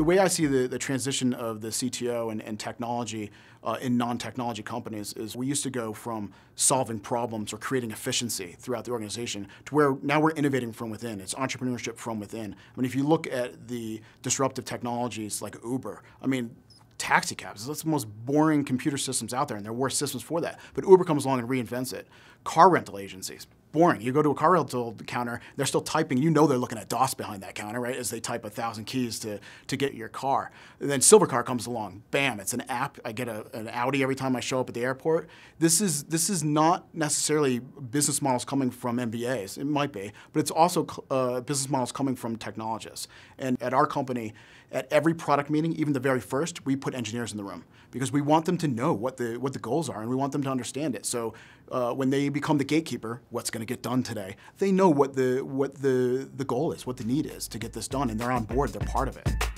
The way I see the, the transition of the CTO and, and technology uh, in non-technology companies is we used to go from solving problems or creating efficiency throughout the organization to where now we're innovating from within. It's entrepreneurship from within. I mean, if you look at the disruptive technologies like Uber, I mean, taxi cabs. That's the most boring computer systems out there, and there were systems for that. But Uber comes along and reinvents it. Car rental agencies boring. You go to a car rental counter, they're still typing. You know they're looking at DOS behind that counter, right? As they type a thousand keys to, to get your car. And then Silvercar comes along. Bam, it's an app. I get a, an Audi every time I show up at the airport. This is, this is not necessarily business models coming from MBAs. It might be, but it's also uh, business models coming from technologists. And at our company, at every product meeting, even the very first, we put engineers in the room because we want them to know what the, what the goals are and we want them to understand it. So uh, when they become the gatekeeper, what's going going to get done today. They know what the what the the goal is, what the need is to get this done, and they're on board. They're part of it.